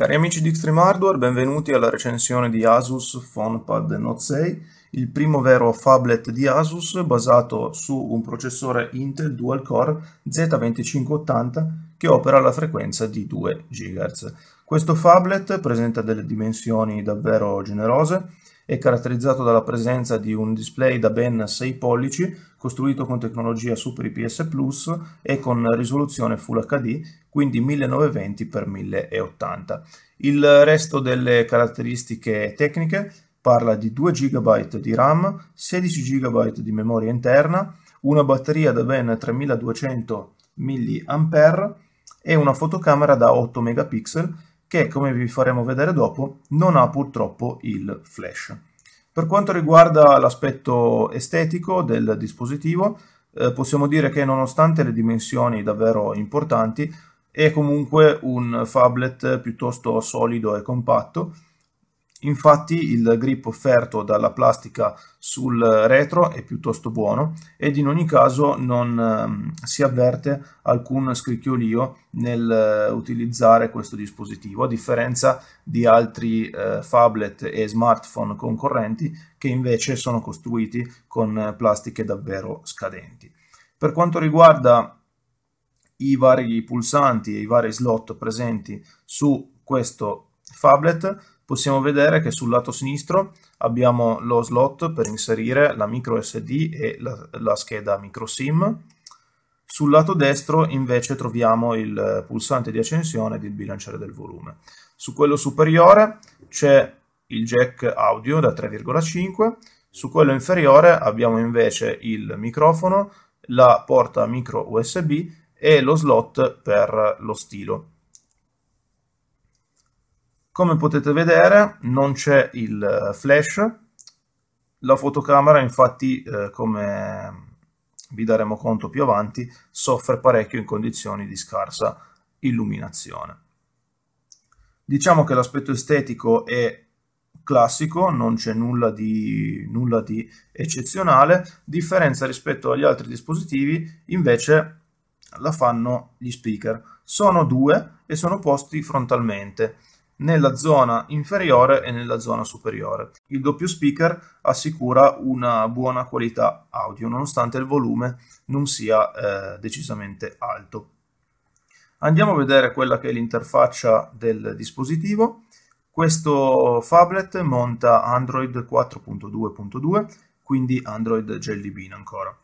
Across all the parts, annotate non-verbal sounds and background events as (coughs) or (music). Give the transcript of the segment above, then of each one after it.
Cari amici di Extreme Hardware, benvenuti alla recensione di Asus PhonePad Note 6, il primo vero phablet di Asus basato su un processore Intel Dual Core Z2580 che opera alla frequenza di 2 GHz. Questo phablet presenta delle dimensioni davvero generose, è caratterizzato dalla presenza di un display da ben 6 pollici costruito con tecnologia Super IPS Plus e con risoluzione Full HD, quindi 1920x1080. Il resto delle caratteristiche tecniche parla di 2 GB di RAM, 16 GB di memoria interna, una batteria da ben 3200 mAh e una fotocamera da 8 megapixel che come vi faremo vedere dopo non ha purtroppo il flash. Per quanto riguarda l'aspetto estetico del dispositivo eh, possiamo dire che nonostante le dimensioni davvero importanti è comunque un phablet piuttosto solido e compatto Infatti il grip offerto dalla plastica sul retro è piuttosto buono ed in ogni caso non ehm, si avverte alcun scricchiolio nel eh, utilizzare questo dispositivo, a differenza di altri eh, phablet e smartphone concorrenti che invece sono costruiti con eh, plastiche davvero scadenti. Per quanto riguarda i vari pulsanti e i vari slot presenti su questo phablet possiamo vedere che sul lato sinistro abbiamo lo slot per inserire la micro SD e la, la scheda micro SIM. Sul lato destro invece troviamo il pulsante di accensione e il bilanciere del volume. Su quello superiore c'è il jack audio da 3,5, su quello inferiore abbiamo invece il microfono, la porta micro USB e lo slot per lo stilo. Come potete vedere non c'è il eh, flash, la fotocamera infatti eh, come vi daremo conto più avanti soffre parecchio in condizioni di scarsa illuminazione. Diciamo che l'aspetto estetico è classico, non c'è nulla di, nulla di eccezionale, differenza rispetto agli altri dispositivi invece la fanno gli speaker. Sono due e sono posti frontalmente nella zona inferiore e nella zona superiore. Il doppio speaker assicura una buona qualità audio nonostante il volume non sia eh, decisamente alto. Andiamo a vedere quella che è l'interfaccia del dispositivo. Questo phablet monta Android 4.2.2, quindi Android Jelly Bean ancora.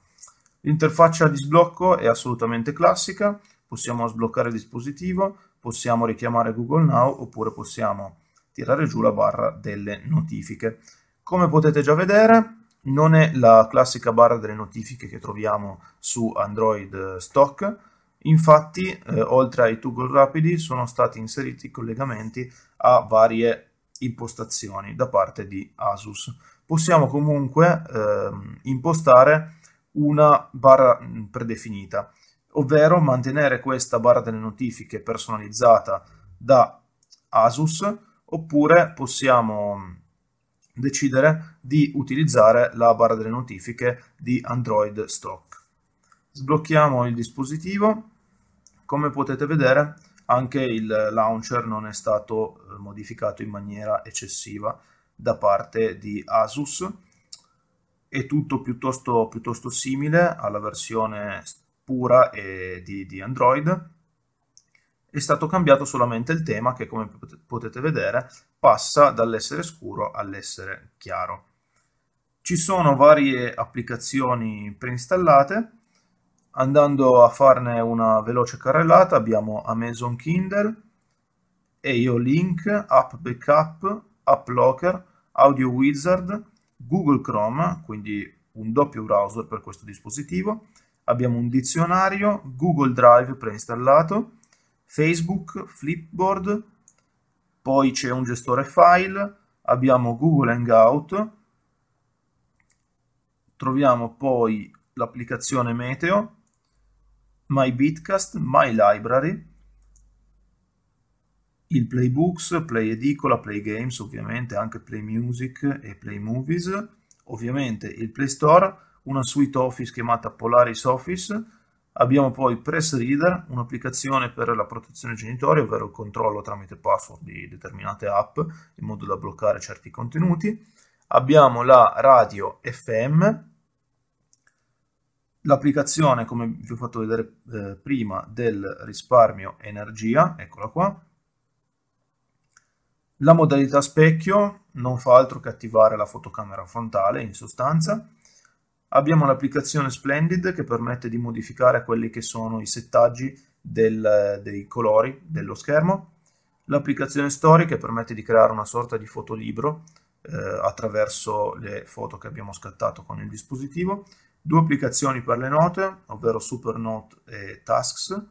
L'interfaccia di sblocco è assolutamente classica, possiamo sbloccare il dispositivo, possiamo richiamare Google Now oppure possiamo tirare giù la barra delle notifiche. Come potete già vedere non è la classica barra delle notifiche che troviamo su Android eh, Stock, infatti eh, oltre ai toggle rapidi sono stati inseriti collegamenti a varie impostazioni da parte di Asus. Possiamo comunque eh, impostare una barra mm, predefinita ovvero mantenere questa barra delle notifiche personalizzata da Asus oppure possiamo mm, decidere di utilizzare la barra delle notifiche di Android Stock. Sblocchiamo il dispositivo, come potete vedere anche il launcher non è stato eh, modificato in maniera eccessiva da parte di Asus, è tutto piuttosto, piuttosto simile alla versione pura e di, di, Android. È stato cambiato solamente il tema che, come potete vedere, passa dall'essere scuro all'essere chiaro. Ci sono varie applicazioni preinstallate. Andando a farne una veloce carrellata abbiamo Amazon Kindle, AO Link, App Backup, App Locker, Audio Wizard, Google Chrome, quindi un doppio browser per questo dispositivo, abbiamo un dizionario, Google Drive preinstallato, Facebook, Flipboard, poi c'è un gestore file, abbiamo Google Hangout, troviamo poi l'applicazione Meteo, My Bitcast, My Library, il Playbooks, Play Edicola, Play Games, ovviamente anche Play Music e Play Movies, ovviamente il Play Store, una suite Office chiamata Polaris Office, abbiamo poi Press Reader, un'applicazione per la protezione genitoria, ovvero il controllo tramite password di determinate app in modo da bloccare certi contenuti, abbiamo la radio FM, l'applicazione come vi ho fatto vedere eh, prima del risparmio energia, eccola qua, la modalità specchio non fa altro che attivare la fotocamera frontale in sostanza, Abbiamo l'applicazione Splendid che permette di modificare quelli che sono i settaggi del, dei colori dello schermo. L'applicazione Story che permette di creare una sorta di fotolibro eh, attraverso le foto che abbiamo scattato con il dispositivo. Due applicazioni per le note, ovvero Supernote e Tasks.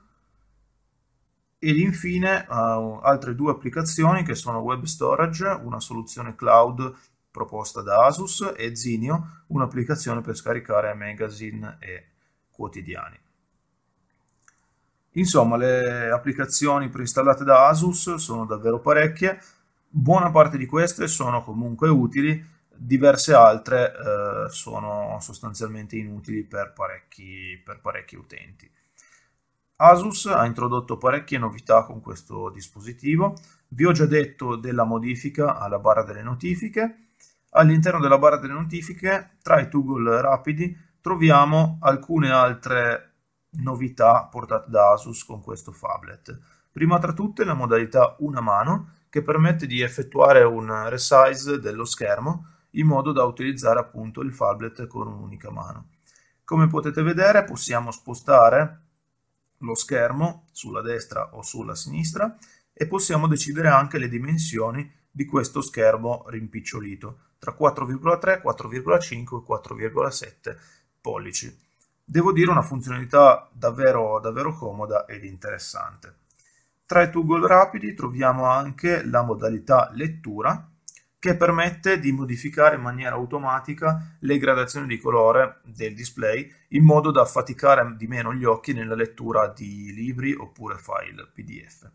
Ed infine uh, altre due applicazioni che sono Web Storage, una soluzione cloud proposta da Asus e Zinio, un'applicazione per scaricare magazine e quotidiani. Insomma, le applicazioni preinstallate da Asus sono davvero parecchie, buona parte di queste sono comunque utili, diverse altre eh, sono sostanzialmente inutili per parecchi, per parecchi utenti. Asus ha introdotto parecchie novità con questo dispositivo, vi ho già detto della modifica alla barra delle notifiche, All'interno della barra delle notifiche, tra i toggle rapidi, troviamo alcune altre novità portate da Asus con questo phablet. Prima tra tutte la modalità una mano, che permette di effettuare un resize dello schermo in modo da utilizzare appunto il phablet con un'unica mano. Come potete vedere possiamo spostare lo schermo sulla destra o sulla sinistra e possiamo decidere anche le dimensioni di questo schermo rimpicciolito tra 4,3, 4,5 e 4,7 pollici. Devo dire una funzionalità davvero, davvero comoda ed interessante. Tra i toggle rapidi troviamo anche la modalità lettura che permette di modificare in maniera automatica le gradazioni di colore del display in modo da affaticare di meno gli occhi nella lettura di libri oppure file PDF.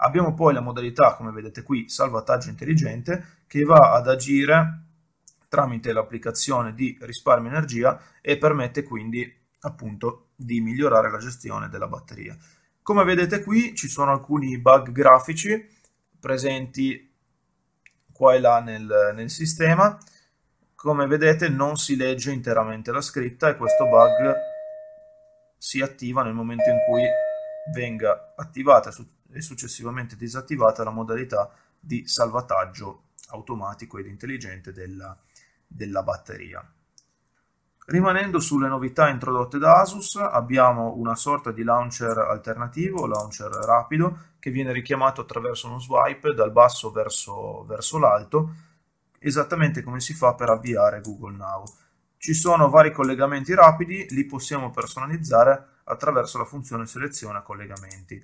Abbiamo poi la modalità, come vedete qui, salvataggio intelligente, che va ad agire tramite l'applicazione di risparmio energia e permette quindi appunto di migliorare la gestione della batteria. Come vedete qui ci sono alcuni bug grafici presenti qua e là nel, nel sistema. Come vedete non si legge interamente la scritta e questo bug si attiva nel momento in cui venga attivata su e successivamente disattivata la modalità di salvataggio automatico ed intelligente della, della batteria. Rimanendo sulle novità introdotte da Asus, abbiamo una sorta di launcher alternativo, launcher rapido, che viene richiamato attraverso uno swipe dal basso verso, verso l'alto, esattamente come si fa per avviare Google Now. Ci sono vari collegamenti rapidi, li possiamo personalizzare attraverso la funzione seleziona collegamenti.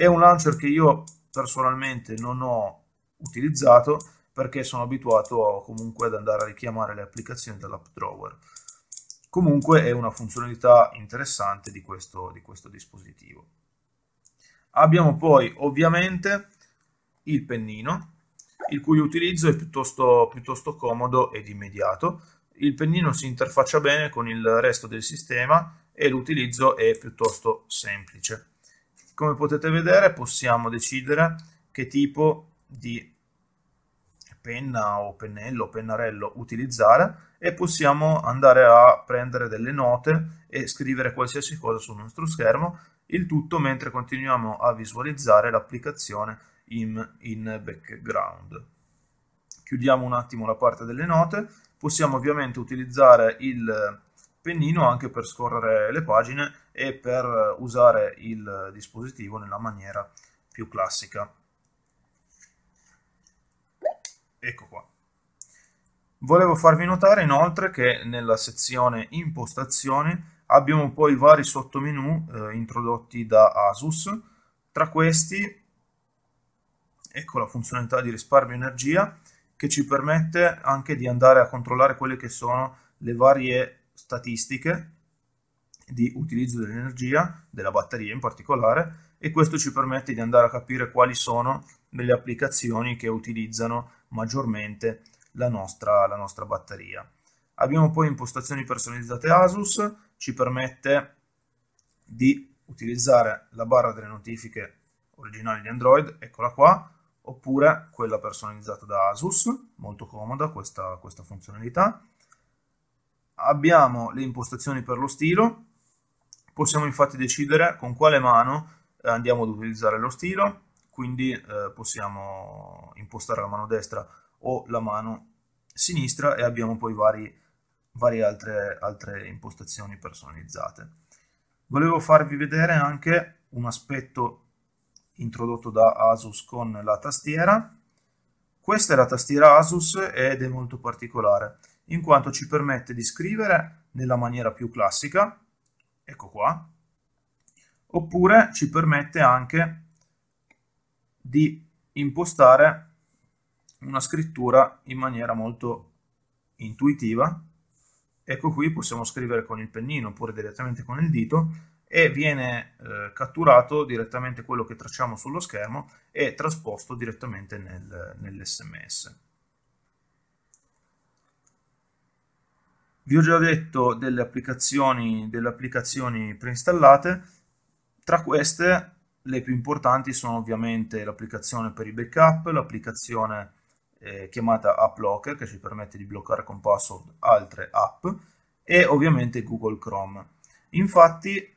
È un launcher che io personalmente non ho utilizzato perché sono abituato comunque ad andare a richiamare le applicazioni dall'app drawer. Comunque è una funzionalità interessante di questo, di questo dispositivo. Abbiamo poi ovviamente il pennino, il cui utilizzo è piuttosto, piuttosto comodo ed immediato. Il pennino si interfaccia bene con il resto del sistema e l'utilizzo è piuttosto semplice. Come potete vedere possiamo decidere che tipo di penna o pennello o pennarello utilizzare e possiamo andare a prendere delle note e scrivere qualsiasi cosa sul nostro schermo, il tutto mentre continuiamo a visualizzare l'applicazione in, in background. Chiudiamo un attimo la parte delle note, possiamo ovviamente utilizzare il pennino anche per scorrere le pagine e per usare il dispositivo nella maniera più classica. Ecco qua. Volevo farvi notare inoltre che nella sezione impostazioni abbiamo poi vari sottomenu eh, introdotti da Asus, tra questi ecco la funzionalità di risparmio energia che ci permette anche di andare a controllare quelle che sono le varie statistiche di utilizzo dell'energia, della batteria in particolare, e questo ci permette di andare a capire quali sono le applicazioni che utilizzano maggiormente la nostra, la nostra batteria. Abbiamo poi impostazioni personalizzate ASUS, ci permette di utilizzare la barra delle notifiche originali di Android, eccola qua, oppure quella personalizzata da ASUS, molto comoda questa, questa funzionalità abbiamo le impostazioni per lo stilo, possiamo infatti decidere con quale mano eh, andiamo ad utilizzare lo stilo, quindi eh, possiamo impostare la mano destra o la mano sinistra e abbiamo poi vari, varie altre, altre impostazioni personalizzate. Volevo farvi vedere anche un aspetto introdotto da Asus con la tastiera. Questa è la tastiera Asus ed è molto particolare in quanto ci permette di scrivere nella maniera più classica, ecco qua, oppure ci permette anche di impostare una scrittura in maniera molto intuitiva. Ecco qui possiamo scrivere con il pennino oppure direttamente con il dito e viene eh, catturato direttamente quello che tracciamo sullo schermo e trasposto direttamente nel, nell'SMS. Vi ho già detto delle applicazioni, delle applicazioni preinstallate, tra queste le più importanti sono ovviamente l'applicazione per i backup, l'applicazione eh, chiamata AppLocker che ci permette di bloccare con password altre app e ovviamente Google Chrome. Infatti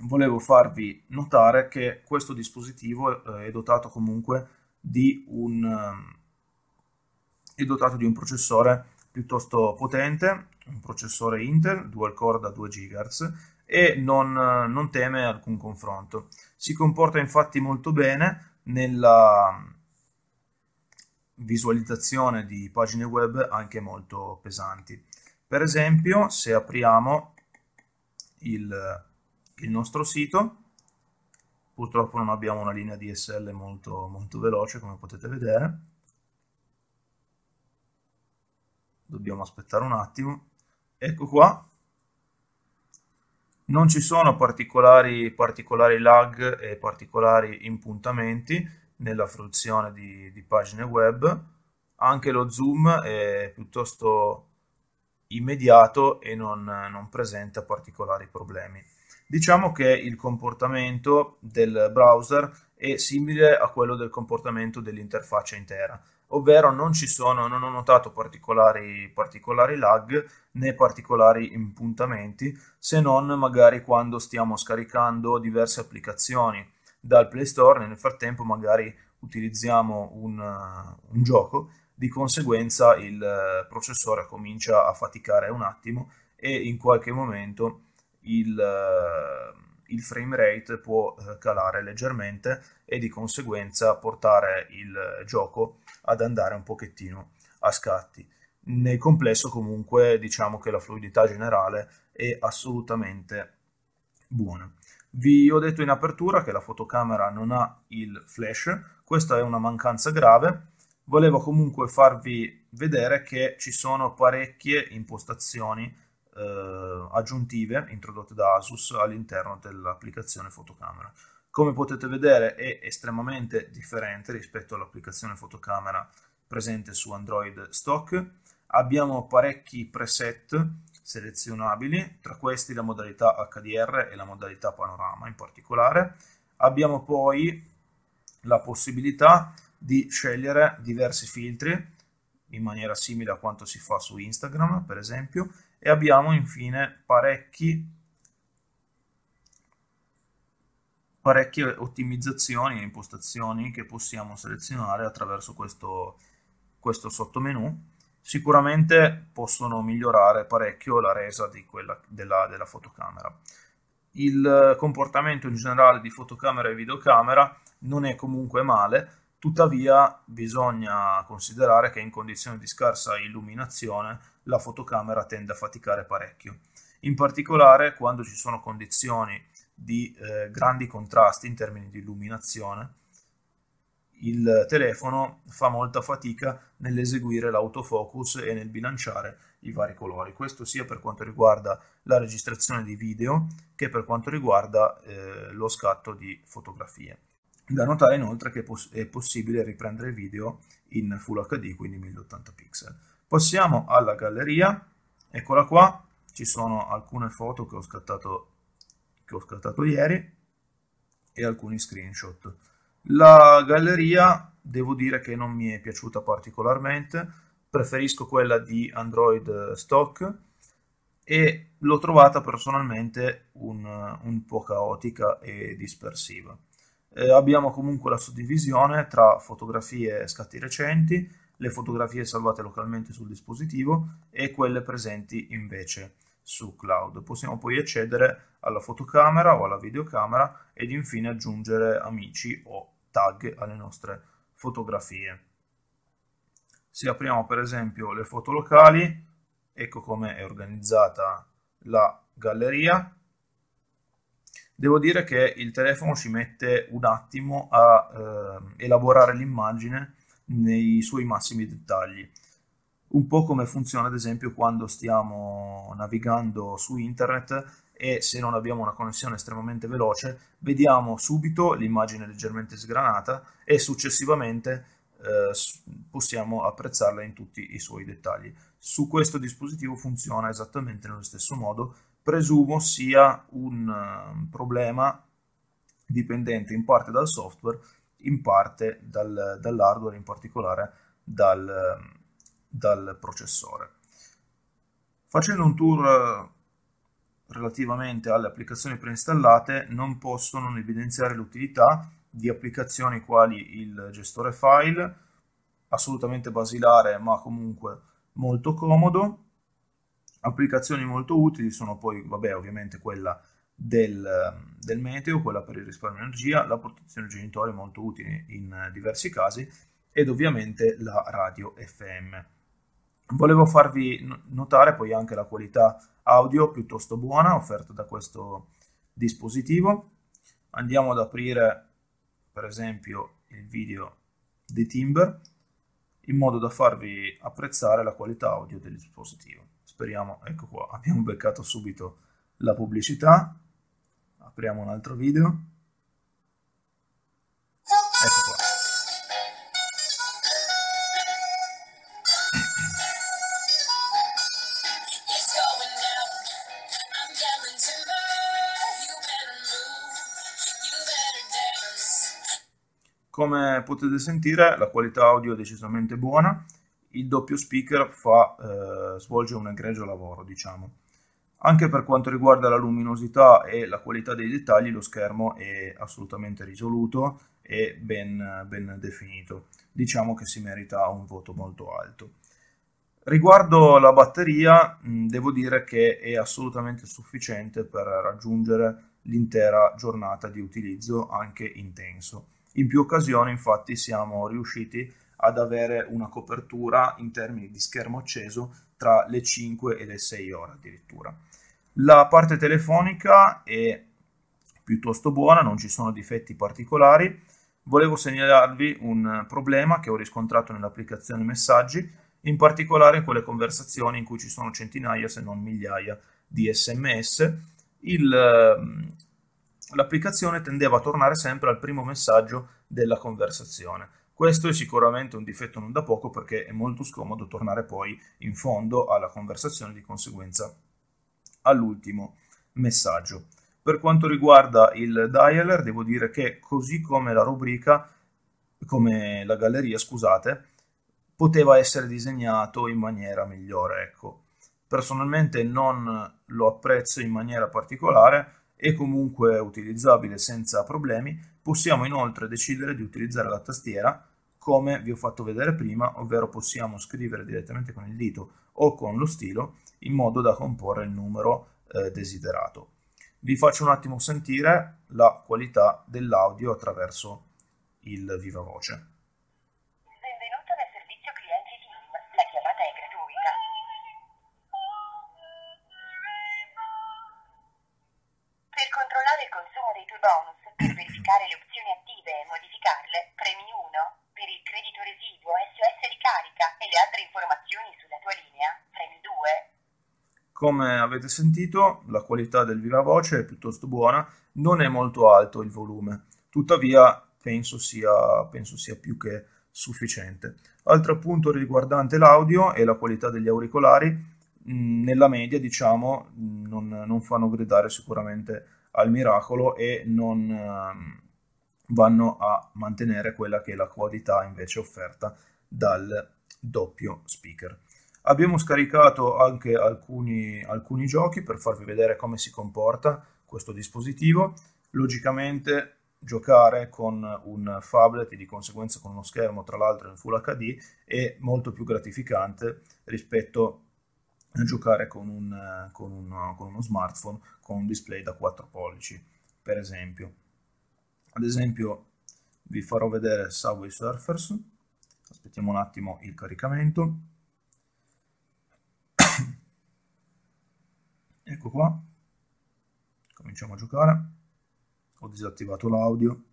volevo farvi notare che questo dispositivo eh, è dotato comunque di un, eh, dotato di un processore piuttosto potente, un processore Intel, dual core da 2 GHz e non, non teme alcun confronto. Si comporta infatti molto bene nella visualizzazione di pagine web anche molto pesanti. Per esempio, se apriamo il, il nostro sito, purtroppo non abbiamo una linea DSL molto, molto veloce come potete vedere, dobbiamo aspettare un attimo ecco qua non ci sono particolari, particolari lag e particolari impuntamenti nella fruizione di, di pagine web anche lo zoom è piuttosto immediato e non, non, presenta particolari problemi. Diciamo che il comportamento del browser è simile a quello del comportamento dell'interfaccia intera, ovvero non ci sono, non ho notato particolari, particolari lag né particolari impuntamenti, se non magari quando stiamo scaricando diverse applicazioni dal Play Store, nel frattempo magari utilizziamo un, uh, un gioco, di conseguenza il uh, processore comincia a faticare un attimo e in qualche momento il, uh, il frame rate può eh, calare leggermente e di conseguenza portare il gioco a ad andare un pochettino a scatti. Nel complesso comunque diciamo che la fluidità generale è assolutamente buona. Vi ho detto in apertura che la fotocamera non ha il flash, questa è una mancanza grave, volevo comunque farvi vedere che ci sono parecchie impostazioni eh, aggiuntive introdotte da Asus all'interno dell'applicazione fotocamera come potete vedere è estremamente differente rispetto all'applicazione fotocamera presente su Android stock. Abbiamo parecchi preset selezionabili, tra questi la modalità HDR e la modalità panorama in particolare. Abbiamo poi la possibilità di scegliere diversi filtri in maniera simile a quanto si fa su Instagram per esempio e abbiamo infine parecchi parecchie ottimizzazioni e impostazioni che possiamo selezionare attraverso questo, questo sottomenu. Sicuramente possono migliorare parecchio la resa quella, della, della fotocamera. Il comportamento in generale di fotocamera e videocamera non è comunque male, Tuttavia bisogna considerare che in condizioni di scarsa illuminazione la fotocamera tende a faticare parecchio. In particolare quando ci sono condizioni di eh, grandi contrasti in termini di illuminazione. Il telefono fa molta fatica nell'eseguire l'autofocus e nel bilanciare i vari colori. Questo sia per quanto riguarda la registrazione di video che per quanto riguarda eh, lo scatto di fotografie. Da notare inoltre che è, poss è possibile riprendere video in Full HD, quindi 1080 pixel. Passiamo alla galleria, eccola qua, ci sono alcune foto che ho scattato che ho scattato ieri e alcuni screenshot. La galleria devo dire che non mi è piaciuta particolarmente, preferisco quella di Android Stock e l'ho trovata personalmente un, un po' caotica e dispersiva. Eh, abbiamo comunque la suddivisione tra fotografie e scatti recenti, le fotografie salvate localmente sul dispositivo e quelle presenti invece su cloud. Possiamo poi accedere alla fotocamera o alla videocamera ed infine aggiungere amici o tag alle nostre fotografie. Se apriamo per esempio le foto locali, ecco come è organizzata la galleria. Devo dire che il telefono ci mette un attimo a eh, elaborare l'immagine nei suoi massimi dettagli. Un po' come funziona ad esempio quando stiamo navigando su internet e se non abbiamo una connessione estremamente veloce vediamo subito l'immagine leggermente sgranata e successivamente eh, possiamo apprezzarla in tutti i suoi dettagli. Su questo dispositivo funziona esattamente nello stesso modo, presumo sia un ehm, problema dipendente in parte dal software, in parte dal, dall'hardware, in particolare dal, ehm, dal processore. Facendo un tour eh, relativamente alle applicazioni preinstallate non posso non evidenziare l'utilità di applicazioni quali il gestore file, assolutamente basilare ma comunque molto comodo. Applicazioni molto utili sono poi, vabbè, ovviamente quella del, ehm, del meteo, quella per il risparmio di energia, la protezione genitori molto utile in eh, diversi casi ed ovviamente la radio FM. Volevo farvi notare poi anche la qualità audio piuttosto buona offerta da questo dispositivo. Andiamo ad aprire per esempio il video di Timber in modo da farvi apprezzare la qualità audio del dispositivo. Speriamo, ecco qua, (laughs) abbiamo beccato subito la pubblicità. Apriamo un altro video. Come potete sentire la qualità audio è decisamente buona, il doppio speaker fa, eh, svolge un egregio lavoro diciamo. Anche per quanto riguarda la luminosità e la qualità dei dettagli lo schermo è assolutamente risoluto e ben, ben definito. Diciamo che si merita un voto molto alto. Riguardo la batteria, mm, devo dire che è assolutamente sufficiente per raggiungere l'intera giornata di utilizzo anche intenso. In più occasioni infatti siamo riusciti ad avere una copertura in termini di schermo acceso tra le 5 e le 6 ore addirittura. La parte telefonica è piuttosto buona, non ci sono difetti particolari. Volevo segnalarvi un problema che ho riscontrato nell'applicazione messaggi, in particolare in quelle conversazioni in cui ci sono centinaia se non migliaia di sms. Il, l'applicazione tendeva a tornare sempre al primo messaggio della conversazione. Questo è sicuramente un difetto non da poco perché è molto scomodo tornare poi in fondo alla conversazione, di conseguenza all'ultimo messaggio. Per quanto riguarda il dialer, devo dire che così come la rubrica, come la galleria, scusate, poteva essere disegnato in maniera migliore, ecco. Personalmente non lo apprezzo in maniera particolare, e comunque utilizzabile senza problemi, possiamo inoltre decidere di utilizzare la tastiera come vi ho fatto vedere prima, ovvero possiamo scrivere direttamente con il dito o con lo stilo in modo da comporre il numero eh, desiderato. Vi faccio un attimo sentire la qualità dell'audio attraverso il viva voce. super bonus per verificare le opzioni attive e modificarle, premi 1. Per il credito residuo SOS ricarica e le altre informazioni sulla tua linea, premi 2. Come avete sentito, la qualità del viva voce è piuttosto buona, non è molto alto il volume, tuttavia penso sia, penso sia più che sufficiente. Altro punto riguardante l'audio è la qualità degli auricolari, mm, nella media diciamo non, non fanno gridare sicuramente al miracolo e non ehm, vanno a mantenere quella che è la qualità invece offerta dal doppio speaker. Abbiamo scaricato anche alcuni, alcuni giochi per farvi vedere come si comporta questo dispositivo. Logicamente giocare con un phablet e di conseguenza con uno schermo tra l'altro in Full HD è molto più gratificante rispetto a giocare con, un, con, un, con uno smartphone con un display da 4 pollici, per esempio. Ad esempio vi farò vedere Subway Surfers, aspettiamo un attimo il caricamento. (coughs) ecco qua, cominciamo a giocare, ho disattivato l'audio.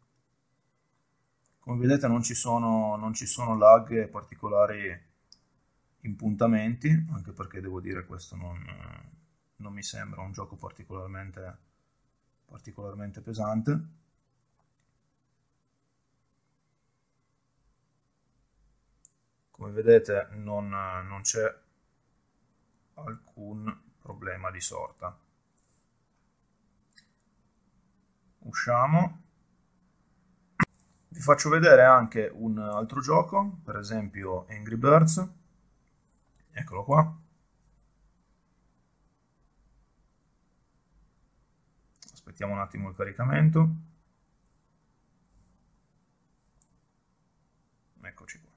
Come vedete non ci sono, non ci sono lag particolari impuntamenti, anche perché devo dire questo non, non mi sembra un gioco particolarmente, particolarmente pesante. Come vedete non, non c'è alcun problema di sorta. Usciamo. Vi faccio vedere anche un altro gioco, per esempio Angry Birds eccolo qua. Aspettiamo un attimo il caricamento. Eccoci qua.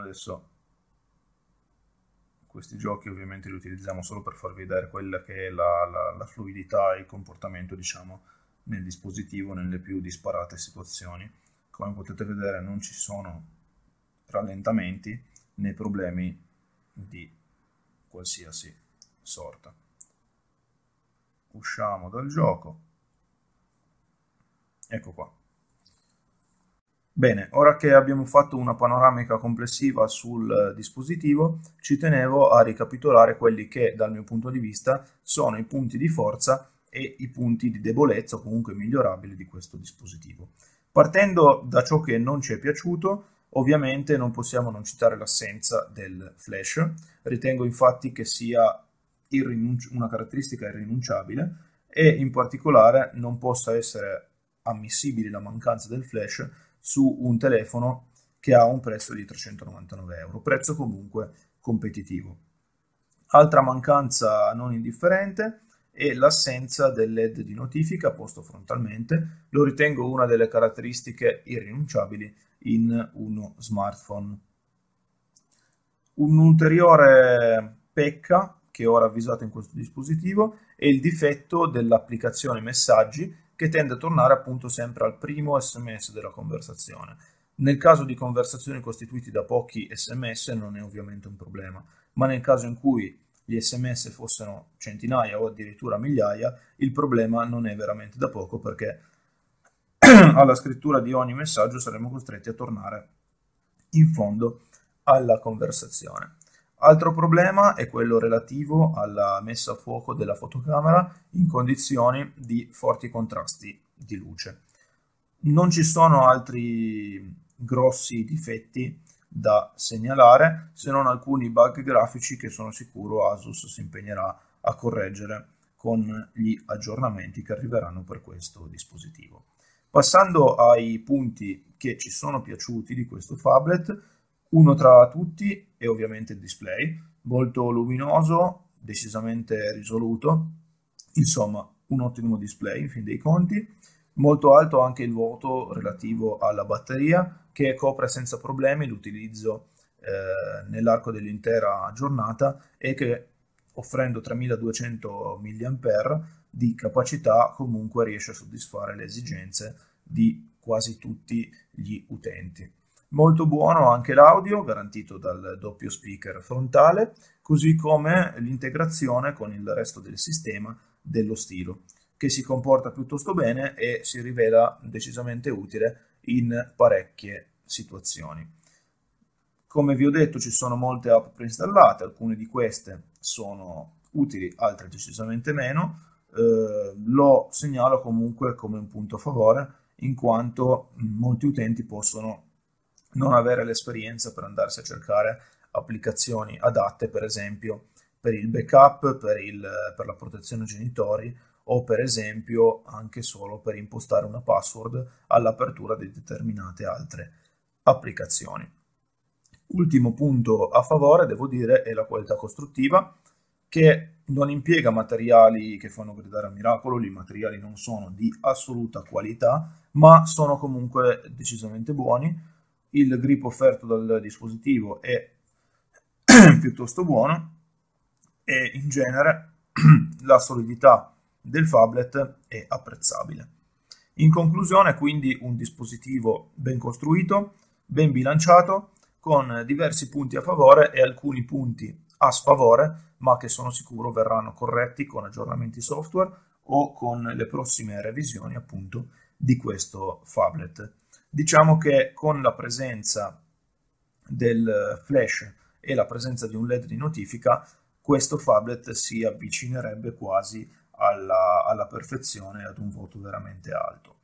Adesso questi giochi ovviamente li utilizziamo solo per farvi vedere quella che è la, la, la fluidità e il comportamento, diciamo, nel dispositivo nelle più disparate situazioni. Come potete vedere non ci sono rallentamenti né problemi di qualsiasi sorta. Usciamo dal gioco. Ecco qua. Bene, ora che abbiamo fatto una panoramica complessiva sul dispositivo, ci tenevo a ricapitolare quelli che dal mio punto di vista sono i punti di forza e i punti di debolezza o comunque migliorabili di questo dispositivo. Partendo da ciò che non ci è piaciuto, ovviamente non possiamo non citare l'assenza del flash, ritengo infatti che sia una caratteristica irrinunciabile e in particolare non possa essere ammissibile la mancanza del flash su un telefono che ha un prezzo di 399 euro, prezzo comunque competitivo. Altra mancanza non indifferente e l'assenza del LED di notifica posto frontalmente lo ritengo una delle caratteristiche irrinunciabili in uno smartphone. Un'ulteriore pecca che ho ravvisato in questo dispositivo è il difetto dell'applicazione messaggi che tende a tornare appunto sempre al primo sms della conversazione. Nel caso di conversazioni costituiti da pochi sms non è ovviamente un problema, ma nel caso in cui gli sms fossero centinaia o addirittura migliaia, il problema non è veramente da poco perché (clears throat) alla scrittura di ogni messaggio saremo costretti a tornare in fondo alla conversazione. Altro problema è quello relativo alla messa a fuoco della fotocamera in condizioni di forti contrasti di luce. Non ci sono altri grossi difetti da segnalare, se non alcuni bug grafici che sono sicuro Asus si impegnerà a correggere con gli aggiornamenti che arriveranno per questo dispositivo. Passando ai punti che ci sono piaciuti di questo tablet, uno tra tutti è ovviamente il display, molto luminoso, decisamente risoluto, insomma un ottimo display in fin dei conti. Molto alto anche il voto relativo alla batteria che copre senza problemi l'utilizzo eh, nell'arco dell'intera giornata e che offrendo 3200 mAh di capacità comunque riesce a soddisfare le esigenze di quasi tutti gli utenti. Molto buono anche l'audio garantito dal doppio speaker frontale, così come l'integrazione con il resto del sistema dello stilo che si comporta piuttosto bene e si rivela decisamente utile in parecchie situazioni. Come vi ho detto ci sono molte app preinstallate, alcune di queste sono utili, altre decisamente meno, eh, lo segnalo comunque come un punto a favore in quanto molti utenti possono non avere l'esperienza per andarsi a cercare applicazioni adatte per esempio per il backup, per, il, per la protezione genitori o per esempio anche solo per impostare una password all'apertura di determinate altre applicazioni. Ultimo punto a favore, devo dire, è la qualità costruttiva che non impiega materiali che fanno gridare a miracolo, i materiali non sono di assoluta qualità, ma sono comunque decisamente buoni. Il grip offerto dal dispositivo è (clears throat) piuttosto buono e in genere (clears throat) la solidità del phablet è apprezzabile. In conclusione, quindi un dispositivo ben costruito, ben bilanciato, con diversi punti a favore e alcuni punti a sfavore, ma che sono sicuro verranno corretti con aggiornamenti software o con le prossime revisioni appunto di questo phablet. Diciamo che con la presenza del flash e la presenza di un LED di notifica, questo phablet si avvicinerebbe quasi alla, alla perfezione e ad un voto veramente alto.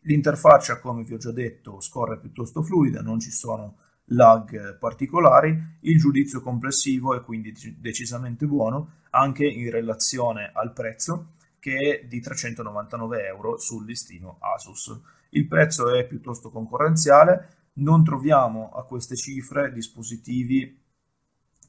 L'interfaccia, come vi ho già detto, scorre piuttosto fluida, non ci sono lag particolari, il giudizio complessivo è quindi decisamente buono anche in relazione al prezzo che è di 399 euro sul listino Asus. Il prezzo è piuttosto concorrenziale, non troviamo a queste cifre dispositivi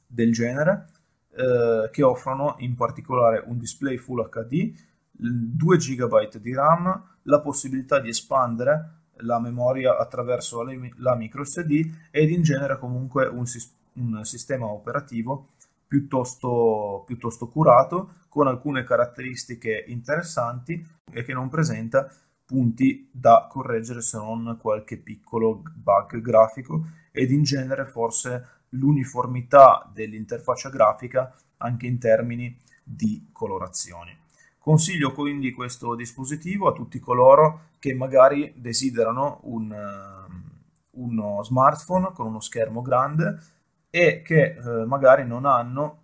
del genere eh, che offrono in particolare un display Full HD, 2 GB di RAM, la possibilità di espandere la memoria attraverso la, micro SD ed in genere comunque un, un sistema operativo Piuttosto, piuttosto, curato, con alcune caratteristiche interessanti e che non presenta punti da correggere se non qualche piccolo bug grafico ed in genere forse l'uniformità dell'interfaccia grafica anche in termini di colorazioni. Consiglio quindi questo dispositivo a tutti coloro che magari desiderano un, eh, uno smartphone con uno schermo grande e che eh, magari non hanno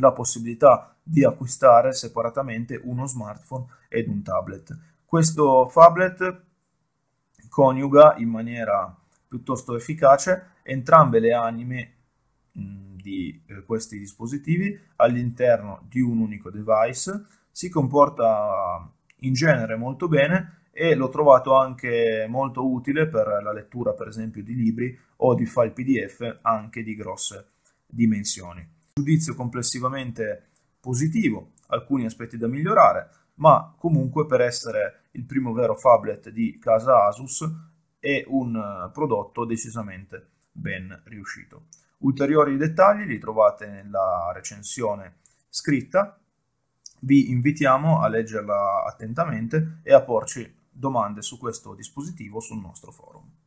la possibilità di acquistare separatamente uno smartphone ed un tablet. Questo tablet coniuga in maniera piuttosto efficace, entrambe le anime mm, di eh, questi dispositivi all'interno di un unico device, si comporta in genere molto bene e l'ho trovato anche molto utile per la lettura per esempio di libri o di file PDF anche di grosse dimensioni. Giudizio complessivamente positivo, alcuni aspetti da migliorare, ma comunque per essere il primo vero phablet di casa Asus è un eh, prodotto decisamente ben riuscito. Ulteriori dettagli li trovate nella recensione scritta, vi invitiamo a leggerla attentamente e a porci domande su questo dispositivo sul nostro forum.